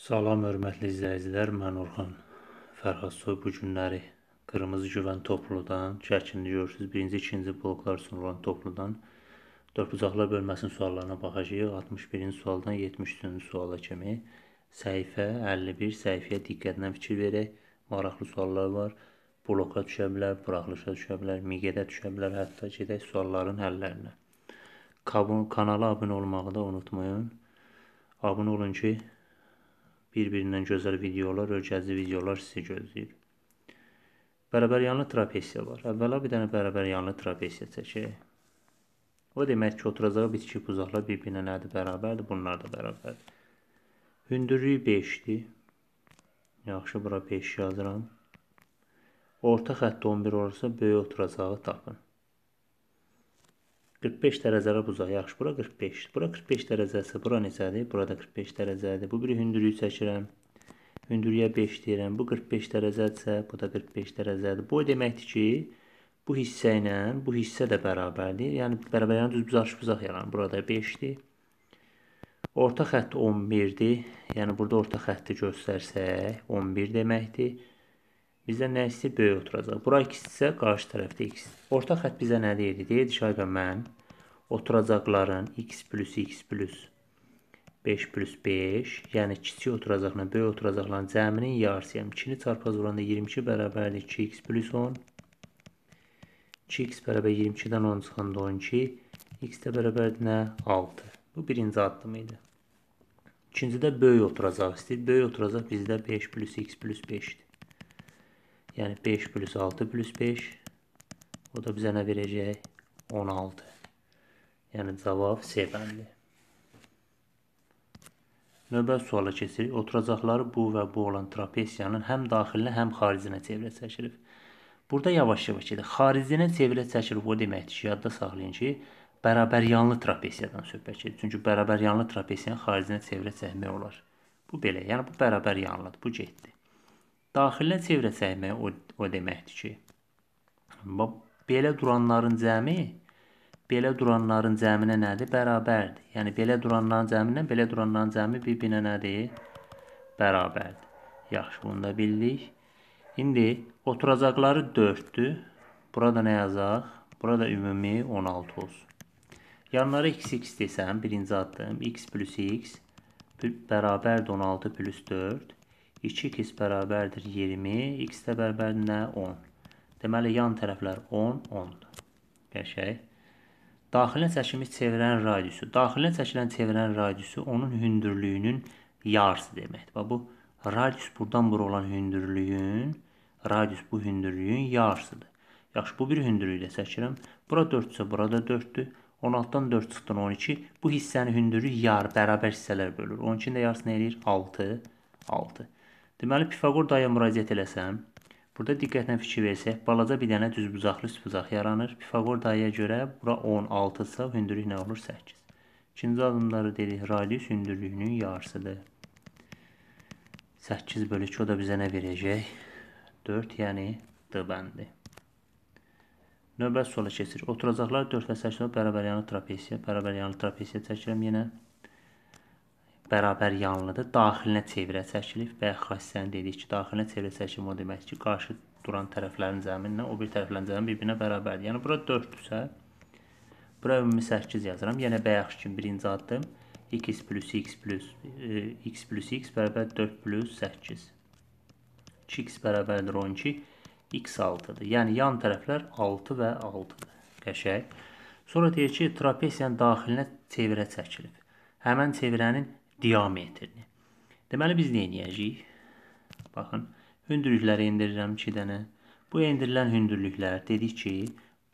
Salam hörmətli izləyicilər, mən Orxan Fərhad Soy bu günləri Qırmızı Güvən Topludan, çəkilini görürsüz, birinci, ikinci bloklar sunulan Topludan dördbucaqlar bölməsinin suallarına baxacağıq. 61-ci sualdan 73-cü suala kimi səhifə 51 səhifəyə diqqətlə fikir verək. Maraqlı suallar var. Bloka düşə bilər, buraxılışa düşə bilər, miqedə düşə bilər, hətta gedək sualların həllərinə. Kanala abunə olmağı da unutmayın. Abunə olun ki, Bir-birindən gözəl videolar, ölkəzi videolar sizi gözləyir. Bərabəryanlı trapesiya var. Əvvəla bir dənə bərabəryanlı trapesiya çəkək. O demək ki, oturacağı bitki buzaqlar bir-birinə nədir bərabərdir? Bunlar da bərabərdir. Hündürlüyü 5-dir. Yaxşı, bura 5 yazıram. Orta xətt 11 olursa, böyük oturacağı tapın. 45 dərəcələr uzaq. Yaxşı, bura 45. Bura 45 dərəcəsi, bura necədir? Burada 45 dərəcədir. Bu bir hündürlüyü çəkirəm. Hündürlüyə 5 deyirəm. Bu 45 dərəcədirsə, bu da 45 dərəcədir. Bu deməkdir ki, bu hissə ilə bu hissə də bərabərdir. Yəni bərabərliyin yəni düz buzaş-buzaq yaranır. Burada 5-dir. Orta xətt 11-dir. Yəni burada orta xətti göstərsək 11 deməkdir. Bizdə nə ikisi böyük oturacaq. Bura ikisisə qarşı tərəfdə x. Orta xətt bizə nə deyirdi? Deyirdi ki, ağa mən oturacaqların x plus x plus 5 plus 5, yəni kiçik oturacaqla böyük oturacaqların cəminin yarısıyam. Yəni 2-ni çarpaz vuranda 22 bərabərdir 2x plus 10. 2x bərabər 22-dən 10 çıxanda 12, x də bərabərdir nə? 6. Bu birinci addım idi. İkincidə böyük oturacaq istəyir. Böyük oturacaq bizdə 5 plus x plus 5-dir. Yəni 5 plus 6 plus 5. O da bizə nə verəcək? 16. Yəni cavab C bəndi. Növbə suala keçirik. Oturacaqları bu və bu olan trapesiyanın həm daxilinə, həm xaricinə çevrə çəkilib. Burada yavaş-yavaş gedək. Xaricinə çevrə çəkilib o deməkdir ki, yadda saxlayın ki, bərabəryanlı trapesiyadan söhbət gedir. Çünki bərabəryanlı trapesiyanın xaricinə çevrə çəkmək olar. Bu belə, yəni bu bərabəryanlıdır, bu getdi. Daxilə çevrə çəkmək o, o deməkdir ki, belə duranların cəmi belə duranların cəminə nədir? Bərabərdir. Yəni belə duranların cəminə belə duranların cəmi bir-birinə nədir? Bərabərdir. Yaxşı, bunu da bildik. İndi oturacaqları 4-dür. Burada nə yazaq? Burada ümumi 16 olsun. Yanlara x-x desəm, birinci addım x plus x bərabərdir 16 plus 4. 2x bərabərdir 20, x də bərabərdir nə? 10. Deməli, yan tərəflər 10, 10-dur. Qəşək. Daxilinə çəkilmiş çevirən radiusu. Daxilinə çəkilən çevirən radiusu onun hündürlüyünün yarısı deməkdir. Bax, bu radius buradan bura olan hündürlüyün, radius bu hündürlüyün yarısıdır. Yaxşı, bu bir hündürlükdə çəkirəm. Bura 4-cə, burada 4-dür. 16-dan 4 çıxdın 12. Bu hissənin hündürlüyü yar, bərabər hissələr bölür. 12-nin də yarısı nə eləyir? 6, 6. Deməli, Pifaqor dayaya müraciət eləsəm, burada diqqətlə fikir versək, balaca bir dənə düzbucaqlı üstbucaq yaranır. Pifaqor dayaya görə bura 16 isə hündürlük nə olur? 8. İkinci adımları dedik, radius hündürlüyünün yarısıdır. 8 bölü 2 o da bizə nə verəcək? 4, yəni D bəndi. Növbə sola keçir. Oturacaqlar 4 və 8 bərabər yanlı trapesiya, bərabər yanlı trapesiya çəkirəm yenə bərabər yanlıdır. Daxilinə çevrə çəkilib və xassəni dedik ki, daxilinə çevrə çəkim o deməkdir ki, qarşı duran tərəflərin zəminlə o bir tərəflərin zəmini bir-birinə bərabərdir. Yəni bura 4-dürsə, bura ümumi 8 yazıram. Yəni bayaqki kimi birinci addım x plus x plus e, x plus x bərabər 4 plus 8. 2x bərabərdir 12, x 6-dır. Yəni yan tərəflər 6 və 6-dır. Qəşəng. Sonra deyir ki, trapeziyanın daxilinə çevrə çəkilib. Həmin çevrənin diametrini. Deməli, biz nə edəcəyik? Baxın, hündürlükləri endirirəm 2 dənə. Bu endirilən hündürlüklər dedik ki,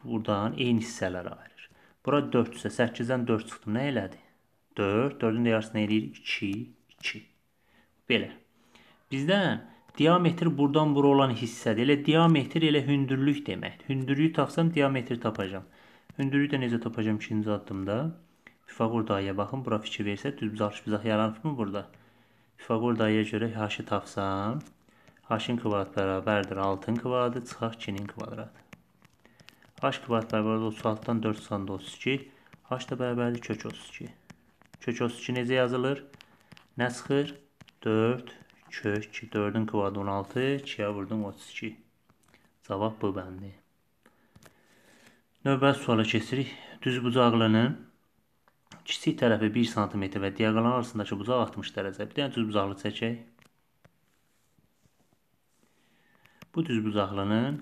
buradan eyni hissələr ayırır. Bura 4 isə 8-dən 4 çıxdım. Nə elədi? 4, 4-ün də yarısını eləyir 2, 2. Belə. Bizdən diametr buradan bura olan hissədir. Elə diametr elə hündürlük deməkdir. Hündürlüyü tapsam diametri tapacağam. Hündürlüyü də necə tapacağam ikinci addımda? 2 Pifaqor dayıya baxın, bura fikir versə düz bizalış bizah yaranıbmı burada? Pifaqor dayıya görə h-ı tapsam, h-ın kvadratı bərabərdir 6-ın kvadratı, çıxaq 2-nin kvadratı. h kvadrat bərabərdir 36-dan 4 çıxanda 32, h da bərabərdir kök 32. Kök 32 necə yazılır? Nə çıxır? 4 kök 4-ün kvadratı 16, 2-yə vurdum 32. Cavab B bəndi. Növbə suala keçirik. Düz bucaqlının Kiçik tərəfi 1 sm və diaqonal arasındakı bucaq 60 dərəcə. Bir dənə düz bucaqlı çəkək. Bu düz bucaqlının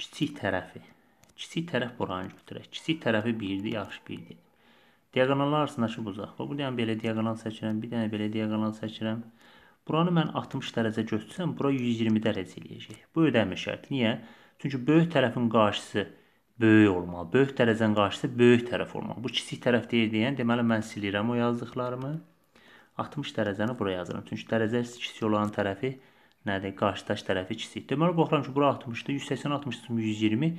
kiçik tərəfi. Kiçik tərəf buranı götürək. Kiçik tərəfi 1-dir, yaxşı 1-dir. Diaqonallar arasındakı bucaq. Bax, bir dənə belə diaqonal çəkirəm, bir dənə belə diaqonal çəkirəm. Buranı mən 60 dərəcə götürsəm, bura 120 dərəcə eləyəcək. Bu ödəmir şərti. Niyə? Çünki böyük tərəfin qarşısı 120 böyük olmalı. Böyük dərəcənin qarşısı böyük tərəf olmalı. Bu kiçik tərəf deyil deyən, deməli mən silirəm o yazdıqlarımı. 60 dərəcəni bura yazıram. Çünki dərəcə kiçik olan tərəfi nədir? Qarşıdaş tərəfi kiçik. Deməli baxıram ki, bura 60-dır, 180 60-dır, 120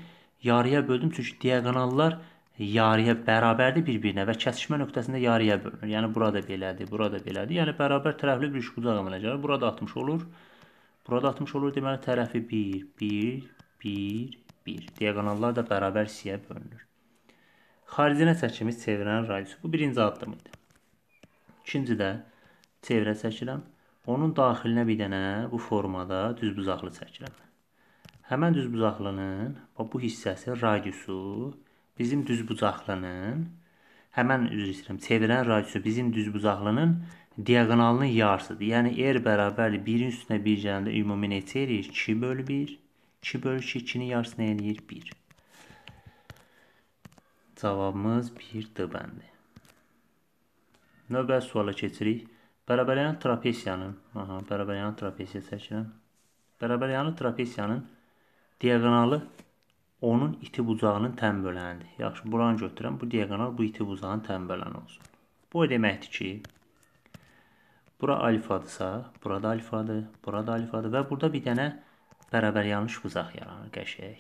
yarıya böldüm. Çünki diaqonallar yarıya bərabərdir bir-birinə və kəsişmə nöqtəsində yarıya bölünür. Yəni burada belədir, burada belədir. Yəni bərabər tərəfli bir üçbucaq əmələ gəlir. Burada 60 olur. Burada 60 olur. Deməli tərəfi 1, 1, 1, 1. Diagonallar da bərabər siyə bölünür. Xaricinə çəkimiz çevrənin radiusu. Bu birinci addım idi. İkinci də çevrə çəkirəm. Onun daxilinə bir dənə bu formada düzbucaqlı çəkirəm. Həmən düzbucaqlının bu hissəsi radiusu bizim düzbucaqlının həmən üzr istəyirəm, çevirən radiusu bizim düzbucaqlının diagonalının yarısıdır. Yəni r bərabər 1-in üstünə 1 gələndə ümumi neçə eləyir? 2 bölü 1. 2 bölük 2-nin yarısını eləyir 1. Cavabımız 1-dir bəndi. Növbəti suala keçirik. Bərabəryanlı trapesiyanın, aha, bərabəryanlı trapesiya çəkirəm. Bərabəryanlı trapesiyanın diagonalı onun iti bucağının tən böləndir. Yaxşı, buranı götürəm. Bu diagonal bu iti bucağın tən böləni olsun. Bu o deməkdir ki, bura alfadırsa, burada alfadır, burada alfadır və burada bir dənə alfadır bərabər yanlış uzaq yaranır qəşəng.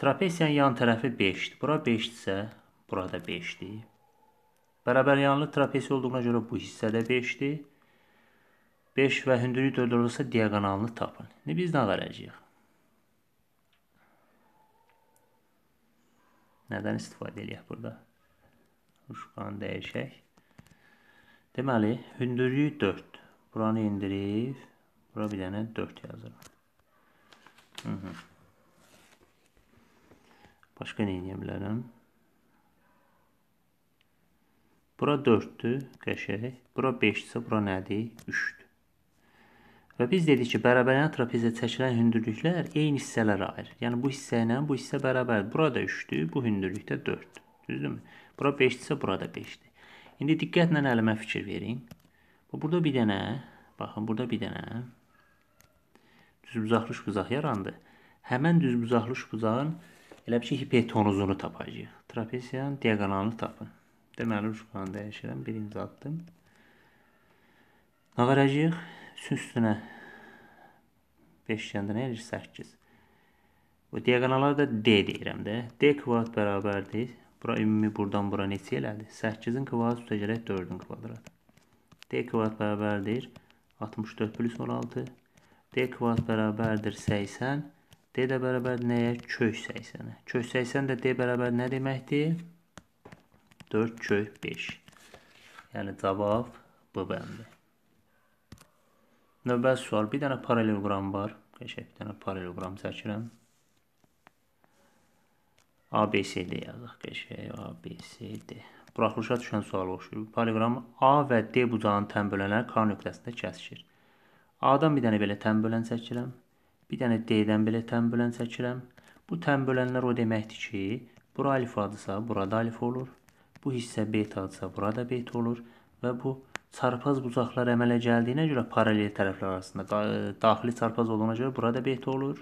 Trapesiyanın yan tərəfi 5-dir. Bura 5-dirsə, burada 5-dir. Bərabər yanlı trapesiya olduğuna görə bu hissədə 5-dir. 5 və hündürlük 4 olursa diaqonalını tapın. İndi biz nə verəcəyik? Nədən istifadə edək burada? Uşqanı dəyişək. Deməli, hündürlüyü 4. Buranı indirib, bura bir dənə 4 yazırıq. Hı -hı. Başqa nə edə bilərəm? Bura 4-dür, qəşək. Bura 5-dirsə, bura nədir? 3-dür. Və biz dedik ki, bərabərlənən trapezdə çəkilən hündürlüklər eyni hissələrə ayrı. Yəni bu hissə ilə bu hissə bərabərdir. Bura da 3-dür, bu hündürlükdə 4-dür. Düzdürmü? Bura 5-dirsə, bura da 5-dir. İndi diqqətlə əlimə fikir verin. Burada bir dənə, baxın, burada bir dənə düzbucaqlı şübuzaq yarandı. Həmən düzbucaqlı şübuzağın elə bir ki, hipotenuzunu tapacağıq. Trapesiyanın diaqonalını tapın. Deməli, şübuzağını dəyişirəm, birinci addım. Nə verəcəyik? Üstünə 5 yəndə nə edir? 8. Bu diaqonallara da D deyirəm də. D kvadrat bərabərdir. Bura ümumi burdan bura neçə elədi? 8-in kvadratı üstə gələk 4-ün kvadratı. D kvadrat bərabərdir 64 plus 16 D kvadrat bərabərdir 80. D də bərabərdir nəyə? Kök 80-ə. Kök 80 də D bərabər nə deməkdir? 4 kök 5. Yəni cavab B bəndi. Növbəsi sual. Bir dənə paralelogram var. Qəşək bir dənə paralelogram çəkirəm. ABCD yazaq qəşək. ABCD. Buraxılışa düşən suala oxşuyur. Paraleloqram A və D bucağının tən bölənləri K nöqtəsində kəsişir. A-dan bir dənə belə tənbölən çəkirəm. Bir dənə D-dən belə tənbölən çəkirəm. Bu tənbölənlər o deməkdir ki, bura alifadırsa, burada alif olur. Bu hissə betadırsa, burada beta olur və bu çarpaz bucaqlar əmələ gəldiyinə görə paralel tərəflər arasında daxili çarpaz olduğuna görə burada beta olur.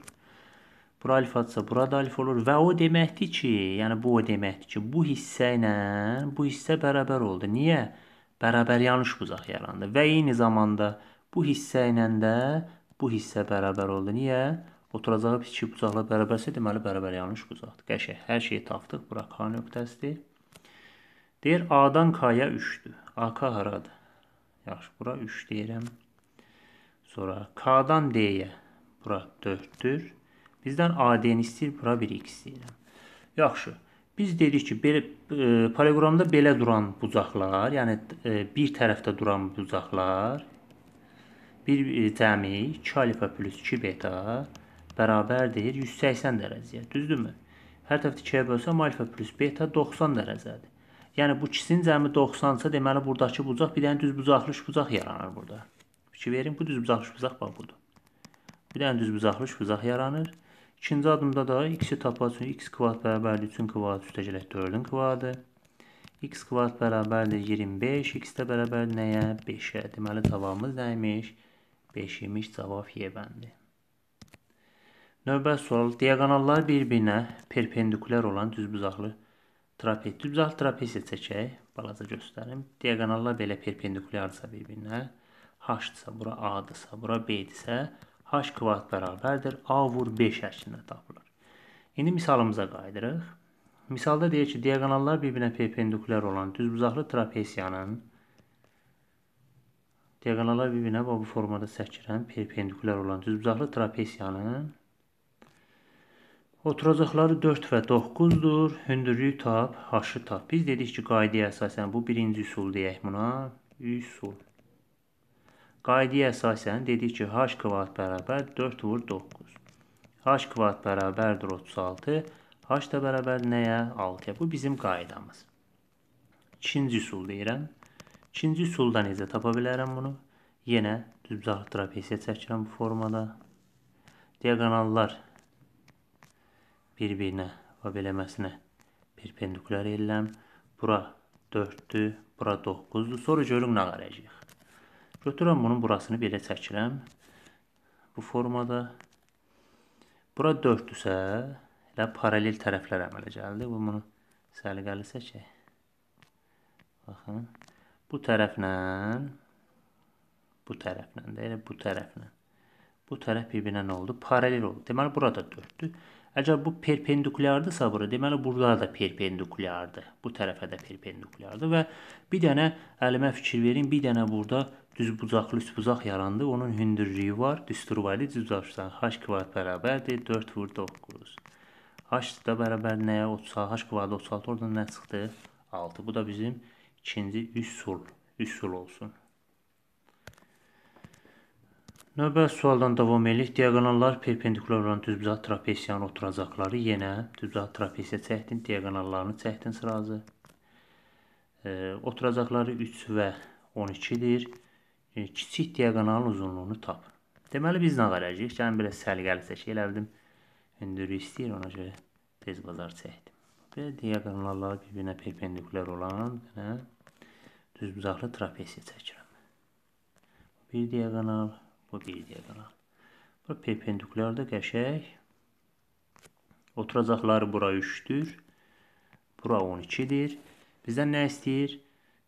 Bura alifadırsa, burada alif olur və o deməkdir ki, yəni bu o deməkdir ki, bu hissə ilə bu hissə bərabər oldu. Niyə? Bərabər yanlış bucaq yarandı və eyni zamanda bu Bu hissə ilə də bu hissə bərabər oldu. Niyə? Oturacağı iki bucaqla bərabərsə, deməli bərabər yanlış bucaqdır. Qəşəng. Hər şeyi tapdıq. Bura K nöqtəsidir. Deyir A-dan K-ya 3-dür. AK haradır? Yaxşı, bura 3 deyirəm. Sonra K-dan D-yə bura 4-dür. Bizdən AD-ni istəyir, bura 1x istəyirəm. Yaxşı. Biz dedik ki, belə e, poliqramda belə duran bucaqlar, yəni e, bir tərəfdə duran bucaqlar bir cəmi 2 alfa plus 2 beta bərabərdir 180 dərəcəyə. Düzdürmü? Hər tərəfdə 2-yə bölsəm alfa plus beta 90 dərəcədir. Yəni bu ikisinin cəmi 90-sa deməli buradakı bucaq bir dənə düz bucaqlı bucaq yaranır burada. Fikir verin, bu düz bucaqlı bucaq bax budur. Bir dənə düz bucaqlı bucaq yaranır. İkinci adımda da x-i tapmaq üçün x kvadrat bərabərdir 3-ün kvadratı üstəgəlik 4-ün kvadratı. x kvadrat bərabərdir 25, x də bərabər nəyə? 5-ə. Deməli cavabımız nə imiş? Beşimiş cavab yebəndir. Növbə sual. Diaqonallar bir-birinə perpendikulyar olan düzbucaqlı trapez. Düzbucaqlı trapez çəkək. Balaca göstərim. Diaqonallar belə perpendikulyarsa bir-birinə, h-dsa bura a-dsa, bura b-dirsə, h kvadrat bərabərdir a vur b şəklində tapılır. İndi misalımıza qayıdırıq. Misalda deyək ki, diaqonallar bir-birinə perpendikulyar olan düzbucaqlı trapeziyanın Diaqonallar bir-birinə və bu formada səkirən perpendikulyar olan düzbucaqlı trapesiyanın oturacaqları 4 və 9-dur. Hündürlük tap, haşı tap. Biz dedik ki, qaydaya əsasən bu birinci üsul deyək buna. Üsul. Qaydaya əsasən dedik ki, h kvadrat bərabər 4 vur 9. h kvadrat bərabərdir 36. h da bərabər nəyə? 6-ya. Bu bizim qaydamız. İkinci üsul deyirəm. İkinci üsulda necə tapa bilərəm bunu? Yenə düzcaq trapesiya çəkirəm bu formada. Diagonallar bir-birinə və beləməsinə perpendikulyar eləm. Bura 4-dür, bura 9-dur. Sonra görüm nə qarayacaq. Götürürəm bunun burasını belə çəkirəm. Bu formada. Bura 4-dürsə, elə paralel tərəflər əmələ gəldi. Bu bunu səliqəli çəkək. Baxın bu tərəflə bu tərəflə də elə bu tərəflə. Bu tərəf bir-birinə nə oldu? Paralel oldu. Deməli burada 4-dür. Əgər bu perpendikulyardırsa bura, deməli burada da perpendikulyardır. Bu tərəfə də perpendikulyardır və bir dənə əlimə fikir verin, bir dənə burada düz bucaqlı üst bucaq yarandı. Onun hündürlüyü var. Düsturvali düz bucaqdan h kvadrat bərabərdir 4 vur 9. h da bərabər nəyə? 36 h kvadrat 36 oradan nə çıxdı? 6. Bu da bizim ikinci üsul, üsul olsun. Növbə sualdan davam edirik. Diagonallar perpendikulyar olan düzbucaq trapesiyanın oturacaqları yenə düzbucaq trapesiya çəkdin, diagonallarını çəkdin sırası. E, oturacaqları 3 və 12-dir. E, kiçik diagonalın uzunluğunu tap. Deməli biz nə qarayacağıq? Gəlin belə səliqəli çəkək. Elə bildim hündürü istəyir, ona görə tez bazar çəkdim. Belə diagonallar bir-birinə perpendikulyar olan, belə düzbucaqlı trapesiya çəkirəm. Bir diagonal, bu bir diagonal. Bu perpendikulyar da qəşək. Oturacaqları bura 3-dür. Bura 12-dir. Bizdən nə istəyir?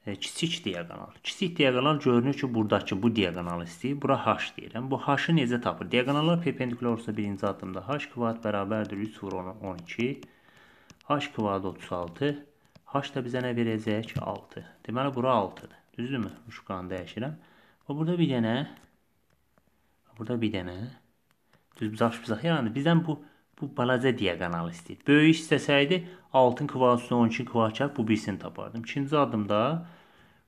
E, kiçik diagonal. Kiçik diagonal görünür ki, buradakı bu diagonalı istəyir. Bura h deyirəm. Bu h-ı necə tapır? Diagonallar perpendikulyar olsa birinci addımda h kvadrat bərabərdir 3 vur 12. h kvadrat 36 H da bizə nə verəcək? 6. Deməli, bura 6-dır. Düzdürmü? Ruşqanı dəyişirəm. Və burada bir dənə, burada bir dənə, düz baş bizə yarandı. Bizdən bu, bu balaca diagonal istəyir. Böyük istəsəydi, 6-ın kvadratı 12-nin kvadratı bu birisini tapardım. İkinci adımda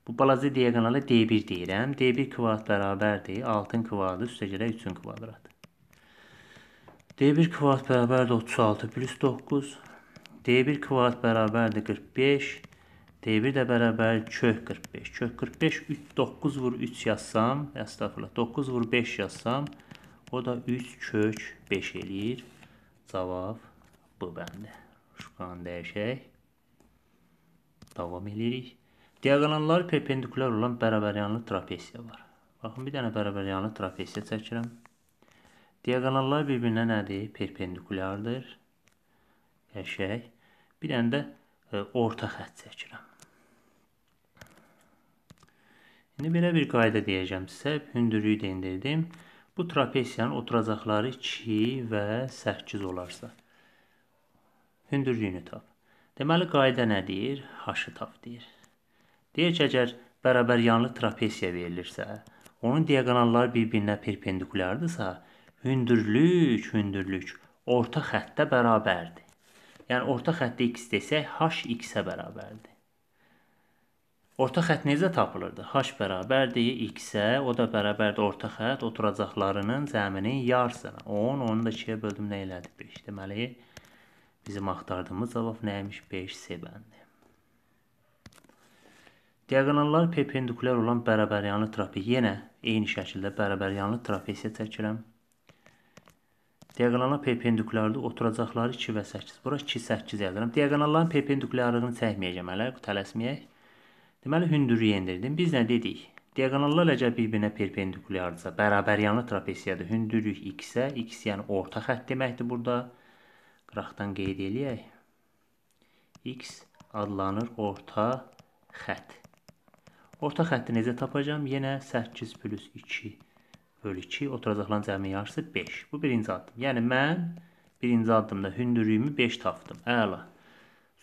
bu balaca diagonala D1 deyirəm. D1 kvadrat bərabərdir. 6-ın kvadratı üstə gələk 3-ün kvadratı. D1 kvadrat bərabərdir 36 plus 9. D1 kvadrat bərabərdir 45. D1 də bərabər kök 45. Kök 45 3, 9 vur 3 yazsam, əstəğfurullah, 9 vur 5 yazsam, o da 3 kök 5 eləyir. Cavab bu bəndi. Şukanı dəyişək. Davam edirik. Diagonallar perpendikulyar olan bərabəryanlı trapesiya var. Baxın, bir dənə bərabəryanlı trapesiya çəkirəm. Diagonallar bir-birinə nədir? Perpendikulyardır. Qəşək. Bir dənə də ə, e, orta xətt çəkirəm. İndi belə bir qayda deyəcəm sizə, hündürlüyü də indirdim. Bu trapesiyanın oturacaqları 2 və 8 olarsa, hündürlüyünü tap. Deməli, qayda nə deyir? H-ı tap deyir. Deyir ki, əgər bərabər yanlı trapesiya verilirsə, onun diagonalları bir-birinə perpendikulyardırsa, hündürlük, hündürlük orta xəttə bərabərdir. Yəni orta xətti x desək, h x-ə bərabərdir. Orta xətt necə tapılırdı? H bərabərdir x-ə, o da bərabərdir orta xətt oturacaqlarının cəminin yarısına. 10, onu da 2-yə böldüm nə elədi? 5. Deməli, bizim axtardığımız cavab nə imiş? 5 C bəndi. Diaqonallar perpendikulyar olan bərabəryanlı trapez yenə eyni şəkildə bərabəryanlı trapesiya çəkirəm. Diagonallar perpendikulyardır. Oturacaqları 2 və 8. Bura 2, 8 yazıram. Diagonalların perpendikulyarlığını çəkməyəcəm hələ, tələsməyək. Deməli, hündürlüyü endirdim. Biz nə dedik? Diagonallar əgər bir-birinə perpendikulyardırsa, bərabəryanlı trapeziyadır. Hündürlük x-ə, x yəni orta xətt deməkdir burada. Qıraqdan qeyd eləyək. x adlanır orta xətt. Orta xətti necə tapacam? Yenə 8 plus 2 bölü 2 oturacaqların cəmi yarısı 5. Bu birinci addım. Yəni mən birinci addımda hündürlüyümü 5 tapdım. Əla.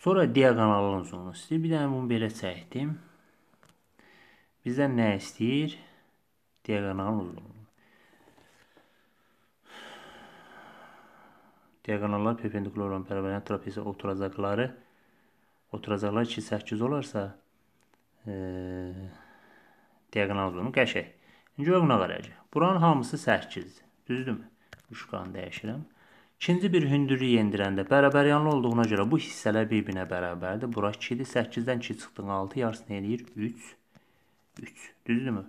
Sonra diagonalın uzunluğunu istəyir. Bir dənə bunu belə çəkdim. Bizdən nə istəyir? Diagonalın uzunluğunu. Diagonallar perpendikular olan paralel trapezə oturacaqları oturacaqlar 2 8 olarsa, e, diagonal uzunluğu qəşəng. Gör buna qarayacaq. Buranın hamısı 8-dir. Düzdürmü? Uşqanı dəyişirəm. İkinci bir hündürlük endirəndə bərabəryanlı olduğuna görə bu hissələr bir-birinə bərabərdir. Bura 2-dir. 8-dən 2 çıxdığın 6 yarısını eləyir 3. 3. Düzdürmü?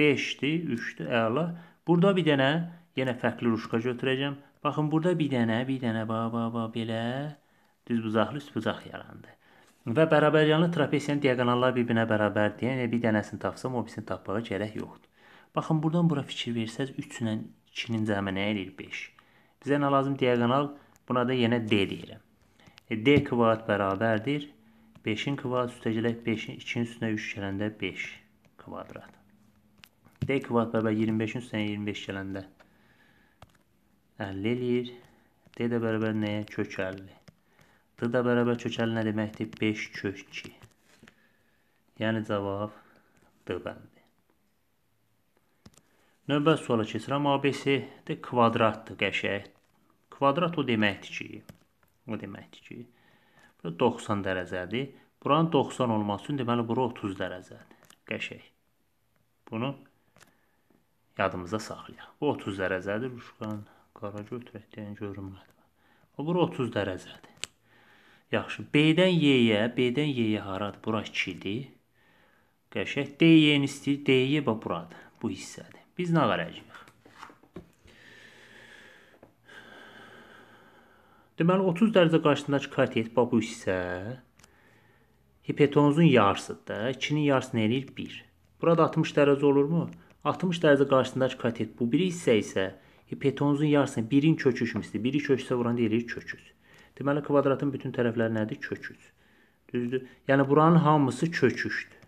5-dir, 3-dür. Əla. Burada bir dənə yenə fərqli ruşka götürəcəm. Baxın, burada bir dənə, bir dənə ba ba ba belə düz bucaqlı üst bucaq yarandı. Və bərabəryanlı trapesiyanın diaqonalları bir-birinə bərabərdir. Yəni bir dənəsini tapsam, o birisini tapmağa gərək yoxdur. Baxın, buradan bura fikir versəz, 3-lə 2-nin cəmi nə eləyir? 5. Bizə nə lazım? Diagonal. Buna da yenə D deyirəm. E, D kvadrat bərabərdir. 5-in kvadrat üstə gələk 5-in 2-nin üstünə 3 gələndə 5 kvadrat. D kvadrat bərabər 25-in üstünə 25 gələndə 50 eləyir. D də bərabər nəyə? Kök 50. D də bərabər kök 50 nə deməkdir? 5 kök 2. Yəni cavab D bəndi. Növbə suala keçirəm. ABC də kvadratdır, qəşəng. Kvadrat o deməkdir ki, o deməkdir ki, bura 90 dərəcədir. Buranın 90 olması üçün deməli bura 30 dərəcədir. Qəşəng. Bunu yadımızda saxlayaq. Bu 30 dərəcədir. Uşqan qara götürək deyən görünmədi. O bura 30 dərəcədir. Yaxşı. B-dən Y-yə, B-dən Y-yə haradır? Bura 2-dir. Qəşəng. D-yə istəyir. D-yə bax buradır. Bu hissədir. Biz nə verəcəyik? Deməli 30 dərəcə qarşısındakı katet babus isə hipotenuzun yarısıdır da. 2-nin yarısı nə eləyir? 1. Burada 60 dərəcə olurmu? 60 dərəcə qarşısındakı katet bu biri hissə isə hipotenuzun yarısının 1-in köküşmüsüdür. 1-i köksə vuranda eləyir köküz. Deməli kvadratın bütün tərəfləri nədir? Köküz. Düzdür? Yəni buranın hamısı köküşdür.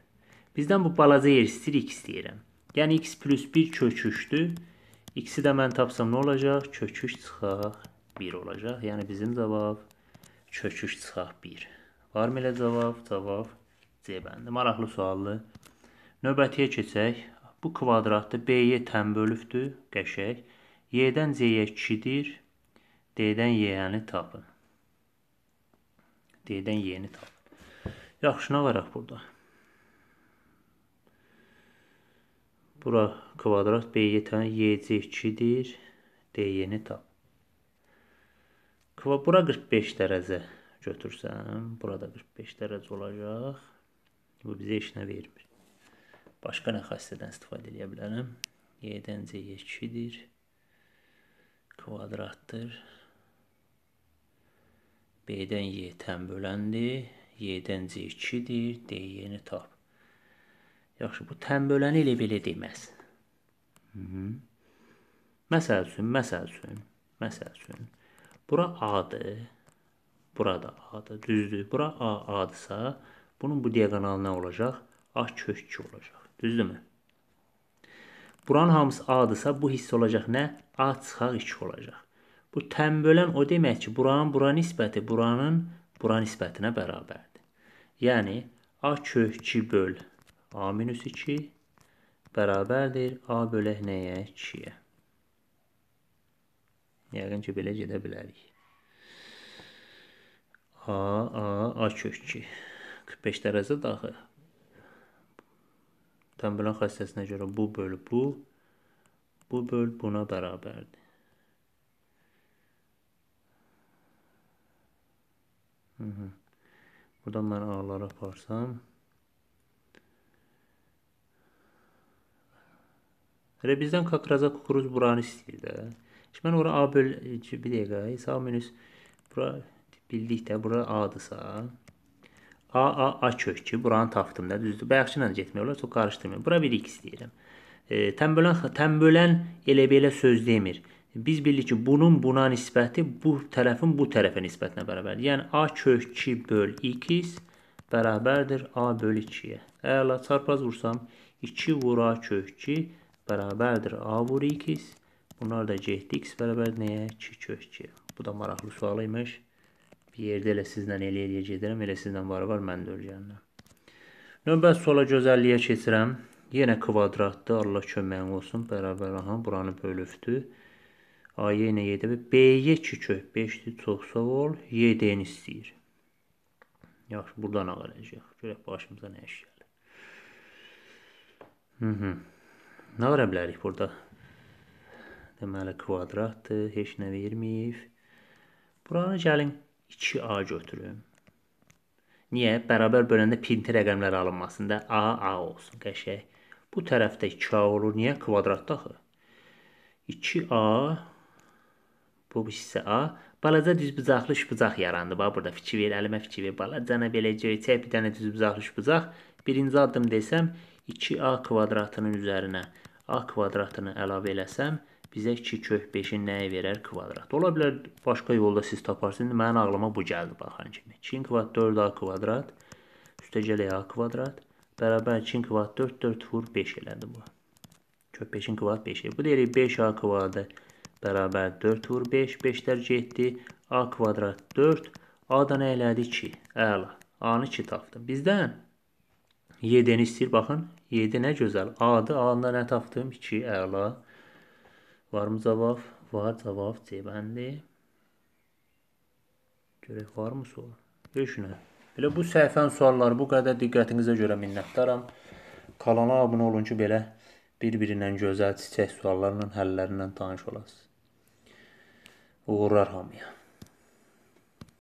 Bizdən bu balaca yer istəyir x deyirəm. Yəni x plus 1 köküşdür. X-i də mən tapsam nə olacaq? Köküş çıxaq 1 olacaq. Yəni bizim cavab köküş çıxaq 1. Varmı elə cavab? Cavab C bəndi. Maraqlı suallı. Növbətiyə keçək. Bu kvadratda B-yə tən bölübdür. Qəşək. Y-dən C-yə 2-dir. D-dən Y-ni tapın. D-dən Y-ni tapın. Yaxşı, nə varaq burada? Bura kvadrat BY tən YC 2-dir. DY-ni tap. Bura 45 dərəcə götürsəm, burada 45 dərəcə olacaq. Bu bizə heç nə vermir. Başqa nə xassədən istifadə edə bilərəm? Y-dən C-yə 2-dir. Kvadratdır. B-dən Y-tən böləndir. Y-dən C 2-dir. D-yeni tap. Yaxşı, bu tənböləni elə belə deməz. Mhm. Məsəl üçün, məsəl üçün, məsəl üçün. Bura A-dır. Bura da A-dır, düzdür? Bura A A-dırsa, bunun bu diaqonalı nə olacaq? A kök 2 olacaq. Düzdürmü? Buranın hamısı A-dırsa, bu hiss olacaq nə? A çıxaq 2 olacaq. Bu tənbölən o demək ki, buranın bura nisbəti buranın bura nisbətinə bərabərdir. Yəni A kök 2 böl A minus 2 bərabərdir A bölək nəyə? 2-yə. Yəqin ki, belə gedə bilərik. A, A, A kök 2. 45 dərəcə daxı. Tənbələn xəstəsinə görə bu böl bu, bu böl buna bərabərdir. Hı -hı. Buradan mən ağları aparsam, Elə bizdən kakraza kukuruz buranı istəyir də. Şimdi mən ora A böl... Bir dəqiqə, hesab minus... Bura bildik də, bura A-dırsa... A, A, A kök ki, buranı tapdım da, düzdür. Bayaqçıyla da getmək olar, çox qarışdırmayın. Bura 1x deyirəm. E, təmbölən, təmbölən elə-belə söz demir. Biz bilirik ki, bunun buna nisbəti bu tərəfin bu tərəfə nisbətinə bərabərdir. Yəni, A kök 2 böl 2x bərabərdir A böl 2-yə. Əla, çarpaz vursam, 2 vur A kök 2 bərabərdir a vur x. Bunlar da getdik x bərabər nəyə? 2 kök 2. Bu da maraqlı sual imiş. Bir yerdə elə sizlə elə eləyə gedirəm, elə sizlə var var, mən də öyrənirəm. Növbə sola gözəlliyə keçirəm. Yenə kvadratdır, Allah köməyim olsun. Bərabər, aha, buranı bölübdür. A-yə ilə 7 və B-yə 2 kök 5-dir, çox sağ ol. Y-dən istəyir. Yaxşı, buradan ağıracaq. Görək başımıza nə iş gəlir. Hı-hı. Nə öyrə bilərik burada? Deməli, kvadratdır, heç nə verməyib. Buranı gəlin 2A götürüm. Niyə? Bərabər böləndə pinti rəqəmlər alınmasın da A, A olsun, qəşək. Bu tərəfdə 2A olur. Niyə? Kvadratda axı. 2A, bu hissə A. Balaca düzbucaqlı şübucaq yarandı. Bax, burada fikir ver, əlimə fikir ver. Balacana belə göyçək bir dənə düzbucaqlı şübucaq. Birinci addım desəm, 2A. 2a kvadratının üzərinə a kvadratını əlavə eləsəm, bizə 2 kök 5-in nəyi verər? Kvadrat. Ola bilər, başqa yolda siz taparsınız. İndi mənim ağlıma bu gəldi baxan kimi. 2-in kvadrat 4a kvadrat, üstə gələk a kvadrat, bərabər 2-in kvadrat 4, 4 vur 5 elədi bu. Kök 5-in kvadrat 5 elədi. Bu deyirik 5a kvadrat bərabər 4 vur 5, 5-lər getdi, a kvadrat 4, a-da nə elədi 2, əla, a-nı 2 tapdım. Bizdən 7-ni istəyir, baxın, 7 nə gözəl. Adı alanda nə tapdım? 2 əla. Varmı cavab? Var cavab C bəndi. Görək varmı sual? Görüşünə. Belə bu səhifənin sualları bu qədər diqqətinizə görə minnətdaram. Kanala abunə olun ki, belə bir-birindən gözəl çiçək suallarla, həllərlə tanış olasınız. Uğurlar hamıya.